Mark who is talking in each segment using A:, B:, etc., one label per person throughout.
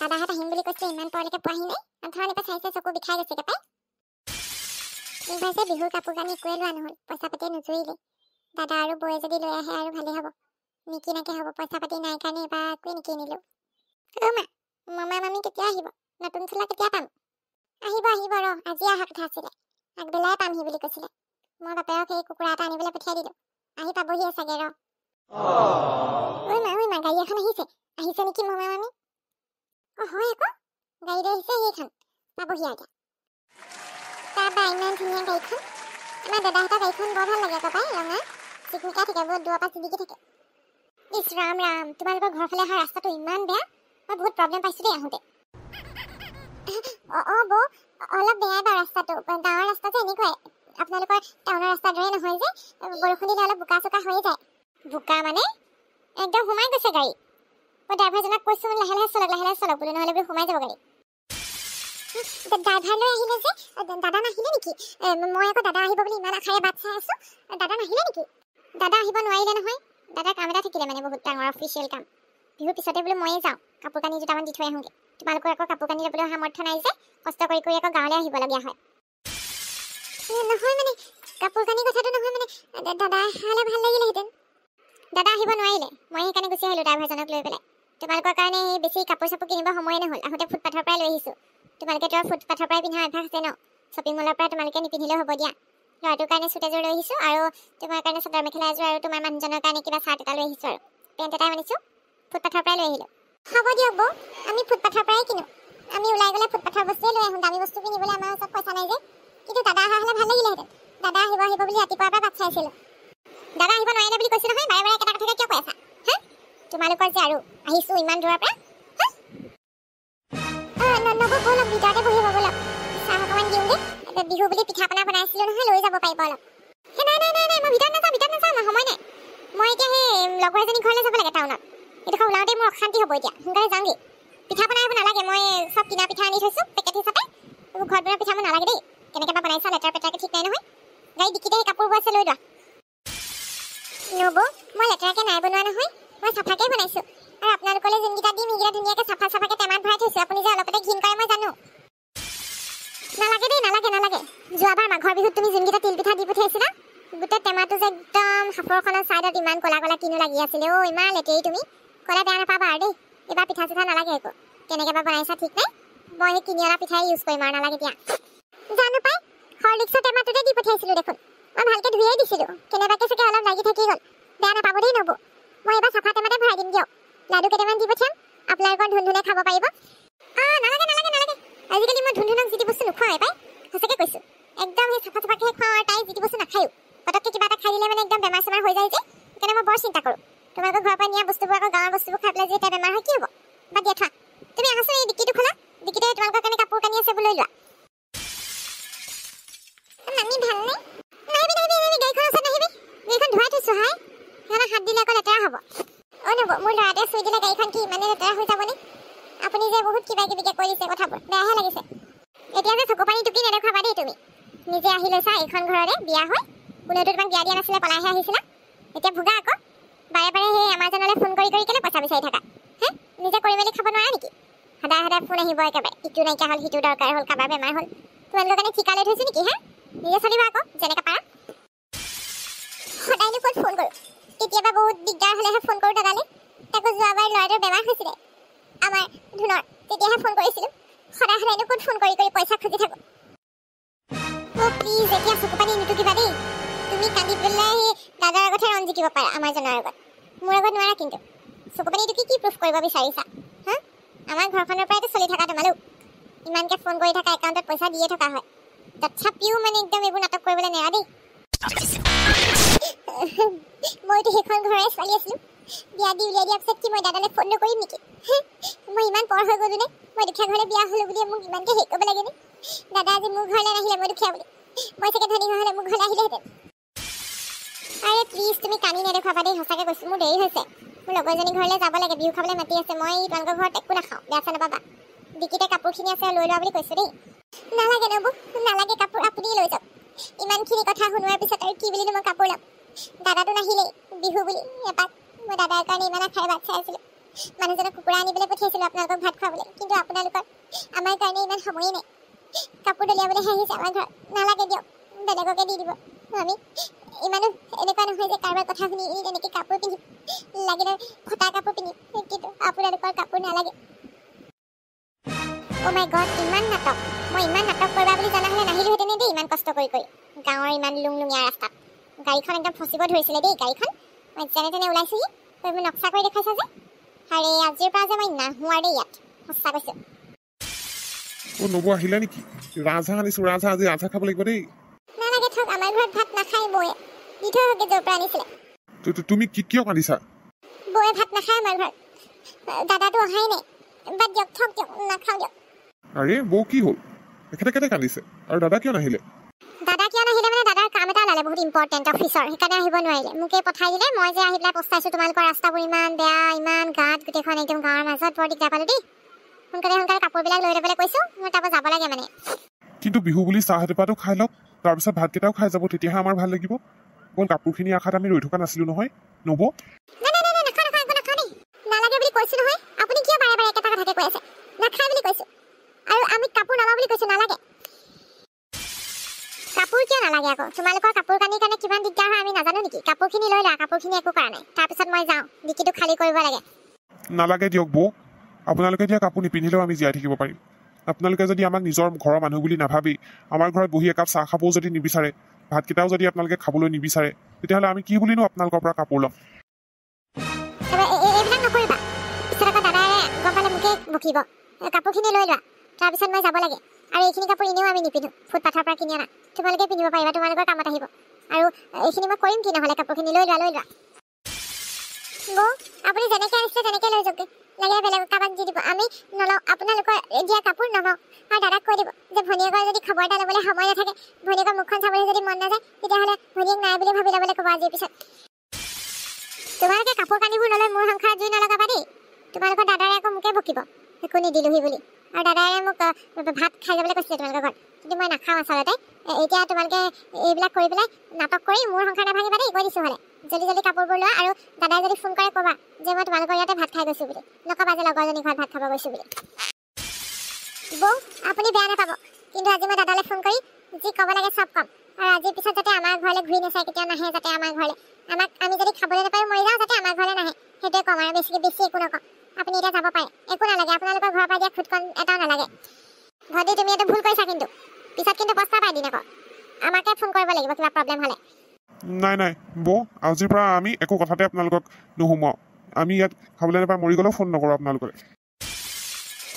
A: দাদাহঁত আহিম বুলি কৈছিলে ইমান পৰলৈকে পোৱাহি নাই ধৰণ এপা চাইছে চকু বিষাই গৈছে পাই এইবাৰ যে বিহুৰ কাপোৰ কানি একোৱে লোৱা নহ'ল পইচা পাতি নুজুৰিলে দাদা আৰু বৌয়ে যদি লৈ আহে আৰু ভালেই হ'ব নিকিনাকে হ'ব পইচা পাতি নাই কাৰণে এবাৰ একোৱে নিকিনিলোঁ ৰমা মামা মামী কেতিয়া আহিব নতুন চোলা কেতিয়া পাম আহিব আহিব ৰ আজি অহা কথা আছিলে আগবেলাই পামহি বুলি কৈছিলে মই বাপেক সেই কুকুৰা এটা আনিবলৈ পঠিয়াই দিলোঁ আহি পাবহিয়ে চাগে ৰ ঐ মা ঐ মা গাড়ী এখন আহিছে আহিছে নেকি মামা মামী 朋友讲，搿一段是一坑，那不晓得。咱爸伊们今年搿一坑，妈爸爸他搿一坑多他那个个白人啊，自己家庭个不多，把自己给他个。你是让不让？他妈那个过回来哈，速度一慢点，我不会抱怨把速度也好的。哦哦不，哦那边到了速度，不到了速度再你快，阿不那个到了速度也能回去，不然兄弟俩了不加速加回去，不加嘛呢？哎，到后面个才可以。মই ড্ৰাইভাৰজনক কৈছোঁ লাহে লাহে চলক লাহে লাহে চলক বোলো নহ'লে বোলো সোমাই যাব গাড়ী ড্ৰাইভাৰ লৈ আহিলে যে দাদা নাহিলে নেকি মই আকৌ দাদা আহিব বুলি ইমান আশাৰে বাট চাই আছোঁ দাদা নাহিলে নেকি দাদা আহিব নোৱাৰিলে নহয় দাদাৰ কাম এটা থাকিলে মানে বহুত ডাঙৰ অফিচিয়েল কাম বিহুৰ পিছতে বোলো ময়ে যাওঁ কাপোৰ কানি দুটামান দি থৈ আহোঁগৈ তোমালোকৰ আকৌ কাপোৰ কানি ল'বলৈ সামৰ্থ নাই যে কষ্ট কৰি কৰি আকৌ গাঁৱলৈ আহিবলগীয়া হয় নহয় মানে কাপোৰ কানি কথাটো নহয় মানে দাদা আহিলে ভাল লাগিলেহেঁতেন দাদা আহিব নোৱাৰিলে মই সেইকাৰণে গুচি আহিলোঁ ড্ৰাইভাৰজনক লৈ পেলাই তোমালোকৰ কাৰণে এই বেছি কাপোৰ চাপোৰ কিনিব সময় নহ'ল আহোঁতে ফুটপাথৰ পৰাই লৈ আহিছোঁ তোমালোকে তোৰ ফুটপাথৰ পৰাই পিন্ধা অভ্যাস আছে ন শ্বপিং মলৰ পৰা তোমালোকে নিপিন্ধিলেও হ'ব দিয়া ল'ৰাটোৰ কাৰণে চুট এযোৰ লৈ আহিছোঁ আৰু তোমাৰ কাৰণে চাদৰ মেখেলা এযোৰ আৰু তোমাৰ মানুহজনৰ কাৰণে কিবা চাৰ্ট এটা লৈ আহিছোঁ আৰু পেণ্ট এটাই আনিছোঁ ফুটপাথৰ পৰাই লৈ আহিলোঁ হ'ব দিয়ক বৌ আমি ফুটপাথৰ পৰাই কিনো আমি ওলাই গ'লে ফুটপাথৰ বস্তুৱে লৈ আহোঁ দামী বস্তু কিনিবলৈ আমাৰ ওচৰত পইচা নাই যে কিন্তু দাদা অহা হ'লে ভাল লাগিলেহেঁতেন দাদা আহিব আহিব বুলি ৰাতিপুৱাৰ পৰা বাট চাইছিলোঁ দাদা আহিব নোৱাৰিলে বুলি কৈছোঁ নহয় বাৰে বাৰে এটা কথাকে কিয় কৈ আছা তোমালোকৰ যে আৰু আহিছো ইমান দূৰৰ পৰা বিহু বুলি পিঠা পনা বনাইছিলোঁ নহয় লৈ যাব পাৰিব নাযাওঁ নাযাওঁ নহয় সময় নাই মই এতিয়া সেই লগৰ এজনী ঘৰলৈ যাব লাগে মোৰ অশান্তি হ'ব এতিয়া সোনকালে যাওঁগৈ পিঠা পনা পেকেট হিচাপে ঘৰত বনোৱা নালাগে দেই মাঘৰ বিহুত তুমি যোনকেইটা তিলপিঠা দি পঠিয়াইছিলা গোটেই টেমাটো যে একদম সাফৰখনৰ ছাইডত ইমান ক'লা ক'লা কিনো লাগি আছিলে অ' ইমান লেতেৰি তুমি ক'লা বেয়া নাপাবা আৰু দেই এইবাৰ পিঠা চিঠা নালাগে একো কেনেকৈ বা বনাইছা ঠিক নাই মই সেই কিনি অনা পিঠাই ইউজ কৰিম আৰু নালাগে এতিয়া জানো পাই হৰলিক্সৰ টেমাটোতে দি পঠিয়াইছিলোঁ দেখোন কিন্তু মোৰ ল'ৰাটোৱে চুই দিলে গাড়ীখন কি ইমানে লেতেৰা হৈ যাবনে আপুনি যে বহুত কিবা কিবিকে কৰিছে কথাবোৰ বেয়াহে লাগিছে এতিয়া যে চকু পানী টুকি নেদেখুৱাবা দেই তুমি নিজে আহি লৈছা এইখন ঘৰলৈ বিয়া হৈ কোনেওতো তোমাক বিয়া দিয়া নাছিলে পলাইহে আহিছিলা এতিয়া ভোগা আকৌ বাৰে বাৰে সেই এমাজনলৈ ফোন কৰি কৰি কেলে পইচা বিচাৰি থাকা হে নিজে কৰি মেলি খাব নোৱাৰা নেকি সদায় সদায় ফোন আহিব একেবাৰে ইটো নাইকিয়া হ'ল সিটো দৰকাৰ হ'ল কাৰোবাৰ বেমাৰ হ'ল তোমালোকৰ কাৰণে ঠিকা লৈ থৈছোঁ নেকি হে নিজে চলিবা আকৌ যেনেকৈ পাৰা সদায়নো ফোন কৰোঁ কেতিয়াবা বহুত দিগদাৰ হ'লেহে ফোন কৰোঁ দাদালে তাকো যোৱাবাৰ ল'ৰাটোৰ বেমাৰ হৈছিলে আমাৰ ধুনৰ তেতিয়াহে ফোন কৰিছিলোঁ সদায় সদায়নো ক'ত ফোন কৰি কৰি পইচা খুজি থাকোঁ অ' প্লিজ এতিয়া চকু পানী নিটুকিবা দেই তুমি কান্দি পেলাই সেই দাদাৰ আগতহে ৰণ জিকিব পাৰা আমাৰ জনৰ আগত মোৰ আগত নোৱাৰা কিন্তু চকু পানী নিটুকি কি প্ৰুফ কৰিব বিচাৰিছা হা আমাৰ ঘৰখনৰ পৰাইতো চলি থকা তোমালোক ইমানকৈ ফোন কৰি থকা একাউণ্টত পইচা দিয়ে থকা হয় তথাপিও মানে একদম এইবোৰ নাটক কৰিবলৈ নেৰা দেই মইতো সেইখন ঘৰৰে ছোৱালী আছিলোঁ বিয়া দি উলিয়াই দিয়াৰ পিছত কি মই দাদালৈ ফোন নকৰিম নেকি মই ইমান পৰ হৈ গ'লোনে মই দুখীয়া ঘৰলৈ বিয়া হ'লোঁ বুলিয়ে মোক ইমানকৈ হেৰি কৰিব লাগেনে দাদা আজি মোৰ ঘৰলৈ নাহিলে মই দুখীয়া বুলি মই চাগে ধনী নহ'লে মোৰ ঘৰলৈ আহিলেহেঁতেন আৰে প্লিজ তুমি কানি নেদেখুৱাবা দেই সঁচাকৈ কৈছোঁ মোৰ দেৰি হৈছে মোৰ লগৰজনী ঘৰলৈ যাব লাগে বিহু খাবলৈ মাতি আছে মই তোমালোকৰ ঘৰত একো নাখাওঁ বেয়া চাই নাপাবা ডিকিতে কাপোৰখিনি আছে লৈ লোৱা বুলি কৈছোঁ দেই নালাগে নবৌ নালাগে কাপোৰ আপুনিয়ে লৈ যাওক ইমানখিনি কথা শুনোৱাৰ পিছত আৰু কি বুলিনো মই কাপোৰ ল'ম দাদাটো নাহিলেই বিহু বুলি এপাক মই দাদাৰ কাৰণে ইমান আশাৰে বাট চাই আছিলোঁ মানুহজনক কুকুৰা আনিবলৈ পঠিয়াইছিলোঁ আপোনালোকক ভাত খোৱাবলৈ কিন্তু আপোনালোকৰ আমাৰ কাৰণে ইমান সময়েই নাই কাপোৰ দলিয়াবলৈহে আহিছে আমাৰ ঘৰ নালাগে দিয়ক বেলেগকে দি দিব আমি ইমানো এনেকুৱা নহয় যে কাৰোবাৰ কথা শুনি তেনেকৈ কাপোৰ পিন্ধি লাগিলে ফুটা কাপোৰ পিন্ধি কিন্তু আপোনালোকৰ কাপোৰ নালাগে অ' মাই গড ইমান নাটক মই ইমান নাটক কৰিবা বুলি জনা হ'লে নাহিলোঁহেঁতেনে দেই ইমান কষ্ট কৰি কৰি গাঁৱৰ ইমান লুংলুঙীয়া ৰাস্তাত গাড়ীখন একদম ফচিব ধৰিছিলে দেই গাড়ীখন মই যেনে তেনে ওলাইছোঁহি তই মই নক্সা কৰি দেখাইছা যে আৰে আজিৰ পৰা যে মই নাহো আৰু দেই ইয়াত সঁচা কৈছোঁ অ' নবৌ আহিলা নেকি ৰাজহাঁহ আনিছোঁ ৰাজহাঁহ আজি ৰাজহাঁহ খাব লাগিব দেই নালাগে থাক আমাৰ ঘৰত ভাত নাখায় বৌয়ে দি থৈ হওকে য'ৰ পৰা আনিছিলে তুমি কি কিয় আনিছা বৌয়ে ভাত নাখায় আমাৰ ঘৰত দাদাটো অহাই নাই বা দিয়ক থওক দিয়ক নাখাওঁ দিয়ক আৰে বৌ কি হ'ল এখেতে কেনে কান্দিছে আৰু দাদা কিয় নাহিলে ইম্পৰ্টেণ্ট অফিচৰ সেইকাৰণে আহিব নোৱাৰিলে মোকেই পঠাই দিলে মই যে আহি পেলাই পচাইছোঁ তোমালোকৰ ৰাস্তাবোৰ ইমান বেয়া ইমান গাঁত গোটেইখন একদম গাঁৱৰ মাজত বৰ দিগদাৰ পালোঁ দেই সোনকালে সোনকালে কাপোৰবিলাক লৈ ল'বলৈ কৈছোঁ মই তাৰপৰা যাব লাগে মানে কিন্তু বিহু বুলি চাহ সাতিপাটো খাই লওক তাৰপিছত ভাতকেইটাও খাই যাব তেতিয়াহে আমাৰ ভাল লাগিব বল কাপোৰখিনি আশাত আমি ৰৈ থকা নাছিলোঁ নহয় নব নালাগে বুলি কৈছোঁ নহয় আপুনি কিয় বাৰে বাৰে একে কাপোৰখিনি লৈ লা কাপোৰখিনি একো কৰা নাই তাৰপিছত মই যাওঁ ডিকিটো খালী কৰিব লাগে নালাগে দিয়ক বৌ আপোনালোকে দিয়া কাপোৰ নিপিন্ধিলেও আমি জীয়াই থাকিব পাৰিম আপোনালোকে যদি আমাক নিজৰ ঘৰৰ মানুহ বুলি নাভাবি আমাৰ ঘৰত বহি একাপ চাহ খাবও যদি নিবিচাৰে ভাতকেইটাও যদি আপোনালোকে খাবলৈ নিবিচাৰে তেতিয়াহ'লে আমি কি বুলিনো আপোনালোকৰ পৰা কাপোৰ ল'ম কাপোৰখিনি লৈ লোৱা তাৰপিছত মই যাব লাগে আৰু এইখিনি কাপোৰ এনেও আমি নিপিন্ধো ফুটপাথৰ পৰা কিনি আনা তোমালোকে পিন্ধিব পাৰিবা তোমালোকৰ কামত আহিব আৰু এইখিনি মই কৰিম কি নহ'লে কাপোৰখিনি লৈ লোৱা লৈ লোৱা বৌ আপুনি যেনেকৈ আনিছে তেনেকৈ লৈ যাওক লাগিলে বেলেগ কাৰোবাক দি দিব আমি নলওঁ আপোনালোকৰ দিয়া কাপোৰ নলওঁ আৰু দাদাক কৈ দিব যে ভনীয়েকৰ যদি খবৰ এটা ল'বলৈ সময় নাথাকে ভনীয়েকৰ মুখখন চাবলৈ যদি মন নাযায় তেতিয়াহ'লে ভনীয়েক নাই বুলি ভাবি ল'বলৈ ক'ব আজিৰ পিছত তোমালোকে কাপোৰ কানিবোৰ নলয় মোৰ সংসাৰত জুই নলগাবা দেই তোমালোকৰ দাদাৰে আকৌ মোকে বকিব একো নিদিলোহি বুলি আৰু দাদাই মোক ভাত খাই যাবলৈ কৈছিলে তোমালোকৰ ঘৰত কিন্তু মই নাখাওঁ আচলতে এতিয়া তোমালোকে এইবিলাক কৰি পেলাই নাটক কৰি মোৰ সংসাৰ নাভাঙিবা দেই কৈ দিছোঁ হ'লে জলদি জলদি কাপোৰবোৰ লোৱা আৰু দাদাই যদি ফোন কৰে ক'বা যে মই তোমালোকৰ ইয়াতে ভাত খাই গৈছোঁ বুলি নক'বা যে লগৰজনী ঘৰত ভাত খাব গৈছোঁ বুলি বৌ আপুনি বেয়া নাপাব কিন্তু আজি মই দাদালৈ ফোন কৰি যি ক'ব লাগে চব ক'ম আৰু আজিৰ পিছত যাতে আমাৰ ঘৰলৈ ঘূৰি নাচায় কেতিয়াও নাহে যাতে আমাৰ ঘৰলৈ আমাক আমি যদি খাবলৈ নাপায় মৰি যাওঁ যাতে আমাৰ ঘৰলৈ নাহে সেইটোৱে ক'ম আৰু বেছিকৈ বেছি একো নকওঁ আপুনি এতিয়া যাব পাৰে লাগিব কিবা প্ৰব্লেম হ'লে নাই নাই বৌ আজিৰ পৰা আমি একো কথাতে আপোনালোকক নুসুমাওঁ আমি ইয়াত খাবলৈ নাপায় মৰি গ'লেও ফোন নকৰোঁ আপোনালোকলৈ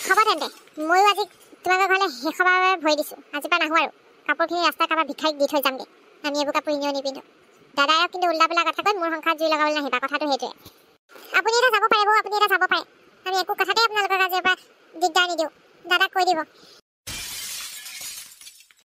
A: হ'ব তেন্তে ময়ো আজি তোমালোকৰ ঘৰলৈ শেষ হ'বৰ বাবে ভৰি দিছোঁ আজিৰ পৰা নাহোঁ আৰু কাপোৰখিনি ৰাস্তাৰ কাৰোবাৰ ভিক্ষাৰিক দি থৈ যামগৈ আমি এইবোৰ কাপোৰ ইনেও নিপিন্ধো দাদাইক কিন্তু ওলা পেলা কথা কৈ মোৰ সংসাৰত জুই লগাবলৈ নাহিবা কথাটো সেইটোৱে আপুনি এটা যাব পাৰে বৌ আপুনি এটা যাব পাৰে আমি একো কথাতে আপোনালোকৰ কাজিৰ পৰা দিগদাৰ নিদিওঁ দাদাক কৈ দিব